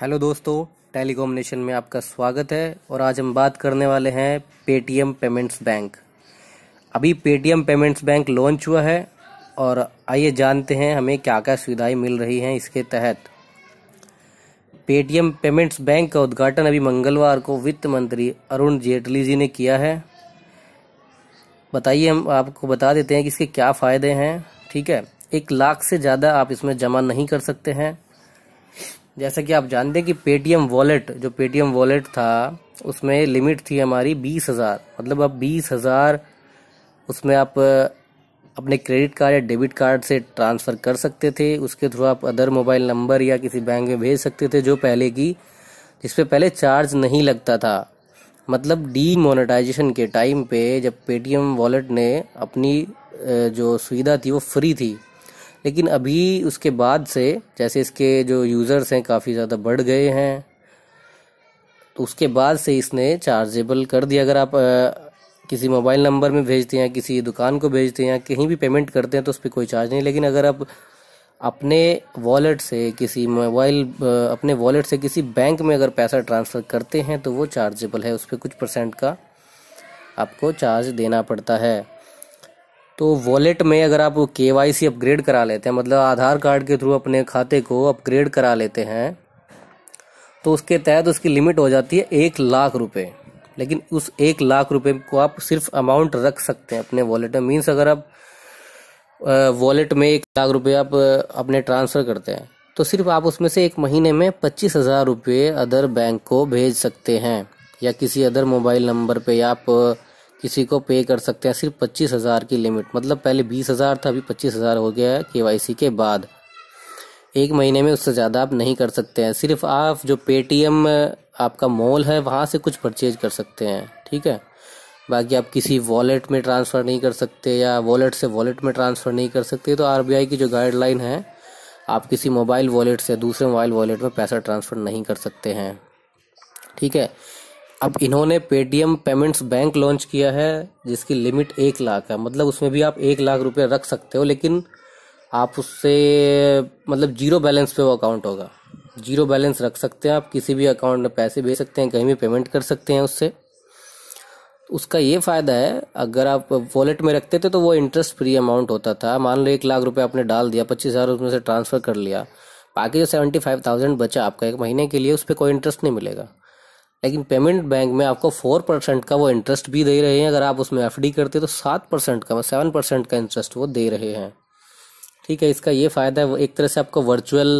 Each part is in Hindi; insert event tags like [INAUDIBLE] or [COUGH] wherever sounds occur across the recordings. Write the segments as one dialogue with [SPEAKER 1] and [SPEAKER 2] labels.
[SPEAKER 1] हेलो दोस्तों टेलीकॉम नेशन में आपका स्वागत है और आज हम बात करने वाले हैं पेटीएम पेमेंट्स बैंक अभी पेटीएम पेमेंट्स बैंक लॉन्च हुआ है और आइए जानते हैं हमें क्या क्या सुविधाएं मिल रही हैं इसके तहत पेटीएम पेमेंट्स बैंक का उद्घाटन अभी मंगलवार को वित्त मंत्री अरुण जेटली जी ने किया है बताइए हम आपको बता देते हैं कि इसके क्या फ़ायदे हैं ठीक है एक लाख से ज़्यादा आप इसमें जमा नहीं कर सकते हैं जैसा कि आप जानते हैं कि पेटीएम वॉलेट जो पेटीएम वॉलेट था उसमें लिमिट थी हमारी बीस हज़ार मतलब आप बीस हज़ार उसमें आप अपने क्रेडिट कार्ड या डेबिट कार्ड से ट्रांसफ़र कर सकते थे उसके थ्रू आप अदर मोबाइल नंबर या किसी बैंक में भेज सकते थे जो पहले की जिस पहले चार्ज नहीं लगता था मतलब डी मोनेटाइजेशन के टाइम पे जब पेटीएम वॉलेट ने अपनी जो सुविधा थी वो फ्री थी लेकिन अभी उसके बाद से जैसे इसके जो यूज़र्स हैं काफ़ी ज़्यादा बढ़ गए हैं तो उसके बाद से इसने चार्जेबल कर दिया अगर आप आ, किसी मोबाइल नंबर में भेजते हैं किसी दुकान को भेजते हैं या कहीं भी पेमेंट करते हैं तो उस पर कोई चार्ज नहीं लेकिन अगर आप अपने वॉलेट से किसी मोबाइल अपने वॉलेट से किसी बैंक में अगर पैसा ट्रांसफ़र करते हैं तो वो चार्जेबल है उस पर कुछ परसेंट का आपको चार्ज देना पड़ता है तो वॉलेट में अगर आप के वाई सी अपग्रेड करा लेते हैं मतलब आधार कार्ड के थ्रू अपने खाते को अपग्रेड करा लेते हैं तो उसके तहत उसकी लिमिट हो जाती है एक लाख रुपये लेकिन उस एक लाख रुपये को आप सिर्फ अमाउंट रख सकते हैं अपने वॉलेट में मीन्स अगर आप वॉलेट में एक लाख रुपये आप अपने ट्रांसफ़र करते हैं तो सिर्फ आप उसमें से एक महीने में पच्चीस हज़ार रुपये अदर बैंक को भेज सकते हैं या किसी अदर मोबाइल नंबर पे आप किसी को पे कर सकते हैं सिर्फ पच्चीस हज़ार की लिमिट मतलब पहले बीस हज़ार था अभी पच्चीस हज़ार हो गया है के के बाद एक महीने में उससे ज़्यादा आप नहीं कर सकते हैं सिर्फ आप जो पेटीएम आपका मॉल है वहाँ से कुछ परचेज कर सकते हैं ठीक है बाकी आप किसी वॉलेट में ट्रांसफ़र नहीं कर सकते या वॉलेट से वॉलेट में ट्रांसफ़र नहीं कर सकते तो आर की जो गाइडलाइन है आप किसी मोबाइल वॉलेट से दूसरे मोबाइल वॉलेट में पैसा ट्रांसफ़र नहीं कर सकते हैं ठीक है अब इन्होंने पेटीएम पेमेंट्स बैंक लॉन्च किया है जिसकी लिमिट एक लाख है मतलब उसमें भी आप एक लाख रुपये रख सकते हो लेकिन आप उससे मतलब जीरो बैलेंस पे वो अकाउंट होगा जीरो बैलेंस रख सकते हैं आप किसी भी अकाउंट में पैसे भेज सकते हैं कहीं भी पेमेंट कर सकते हैं उससे उसका ये फ़ायदा है अगर आप वॉलेट में रखते थे तो वो इंटरेस्ट फ्री अमाउंट होता था मान लो एक लाख रुपए आपने डाल दिया पच्चीस हज़ार उसमें से ट्रांसफ़र कर लिया बाकी जो सेवेंटी फाइव थाउजेंड बचा आपका एक महीने के लिए उस पर कोई इंटरेस्ट नहीं मिलेगा लेकिन पेमेंट बैंक में आपको फोर परसेंट का वो इंटरेस्ट भी दे रहे हैं अगर आप उसमें एफ करते तो सात परसेंट का सेवन परसेंट का इंटरेस्ट वो दे रहे हैं ठीक है इसका ये फ़ायदा है एक तरह से आपको वर्चुअल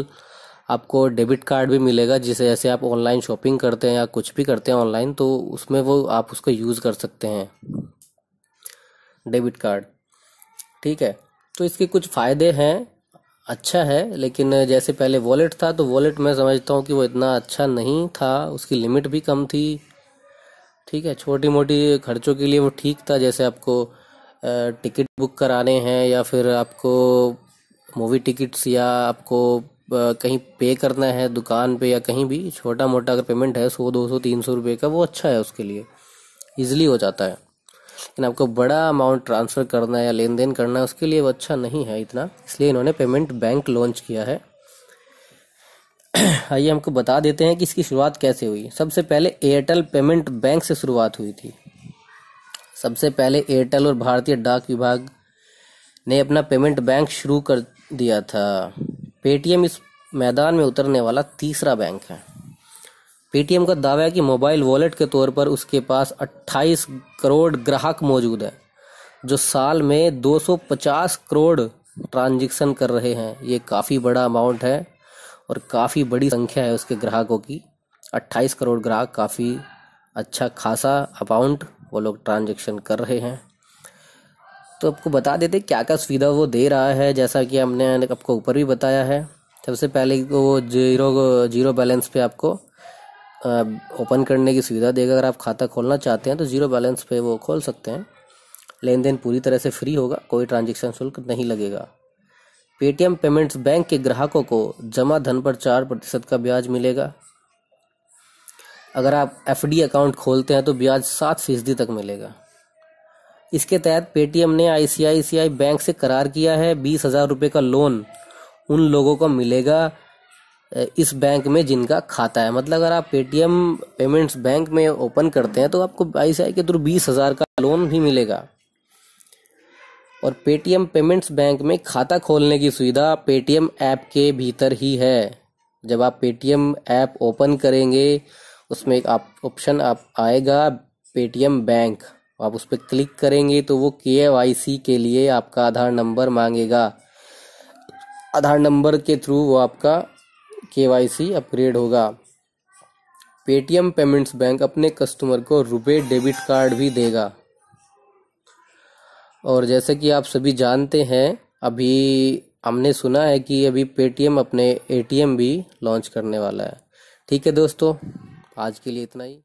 [SPEAKER 1] आपको डेबिट कार्ड भी मिलेगा जिसे जैसे आप ऑनलाइन शॉपिंग करते हैं या कुछ भी करते हैं ऑनलाइन तो उसमें वो आप उसको यूज़ कर सकते हैं डेबिट कार्ड ठीक है तो इसके कुछ फ़ायदे हैं अच्छा है लेकिन जैसे पहले वॉलेट था तो वॉलेट मैं समझता हूँ कि वो इतना अच्छा नहीं था उसकी लिमिट भी कम थी ठीक है छोटी मोटी खर्चों के लिए वो ठीक था जैसे आपको टिकट बुक कराने हैं या फिर आपको मूवी टिकट्स या आपको कहीं पे करना है दुकान पे या कहीं भी छोटा मोटा अगर पेमेंट है सौ दो सौ तीन सौ रुपये का वो अच्छा है उसके लिए ईजिली हो जाता है लेकिन आपको बड़ा अमाउंट ट्रांसफ़र करना है या लेन देन करना है उसके लिए वो अच्छा नहीं है इतना इसलिए इन्होंने पेमेंट बैंक लॉन्च किया है [CLEARS THROAT] आइए हमको बता देते हैं कि इसकी शुरुआत कैसे हुई सबसे पहले एयरटेल पेमेंट बैंक से शुरुआत हुई थी सबसे पहले एयरटेल और भारतीय डाक विभाग ने अपना पेमेंट बैंक शुरू कर दिया था पेटीएम इस मैदान में उतरने वाला तीसरा बैंक है पेटीएम का दावा है कि मोबाइल वॉलेट के तौर पर उसके पास 28 करोड़ ग्राहक मौजूद है जो साल में 250 करोड़ ट्रांजेक्शन कर रहे हैं ये काफ़ी बड़ा अमाउंट है और काफ़ी बड़ी संख्या है उसके ग्राहकों की 28 करोड़ ग्राहक काफ़ी अच्छा खासा अमाउंट वो लोग ट्रांजेक्शन कर रहे हैं तो आपको बता देते क्या क्या सुविधा वो दे रहा है जैसा कि हमने आपको ऊपर भी बताया है सबसे पहले वो जीरो जीरो बैलेंस पे आपको ओपन करने की सुविधा देगा अगर आप खाता खोलना चाहते हैं तो ज़ीरो बैलेंस पे वो खोल सकते हैं लेन देन पूरी तरह से फ्री होगा कोई ट्रांजेक्शन शुल्क नहीं लगेगा पेटीएम पेमेंट्स बैंक के ग्राहकों को जमा धन पर चार प्रतिशत का ब्याज मिलेगा अगर आप एफ अकाउंट खोलते हैं तो ब्याज सात फीसदी तक मिलेगा इसके तहत पेटीएम ने आईसीआईसीआई बैंक से करार किया है बीस हजार रुपये का लोन उन लोगों को मिलेगा इस बैंक में जिनका खाता है मतलब अगर आप पेटीएम पेमेंट्स बैंक में ओपन करते हैं तो आपको आई के थ्रू बीस हज़ार का लोन भी मिलेगा और पेटीएम पेमेंट्स बैंक में खाता खोलने की सुविधा पेटीएम ऐप के भीतर ही है जब आप पेटीएम ऐप ओपन करेंगे उसमें एक आप ऑप्शन आप आएगा पेटीएम बैंक आप उस पर क्लिक करेंगे तो वो के के लिए आपका आधार नंबर मांगेगा आधार नंबर के थ्रू वो आपका के अपग्रेड होगा पेटीएम पेमेंट्स बैंक अपने कस्टमर को रुपए डेबिट कार्ड भी देगा और जैसे कि आप सभी जानते हैं अभी हमने सुना है कि अभी पेटीएम अपने एटीएम भी लॉन्च करने वाला है ठीक है दोस्तों आज के लिए इतना ही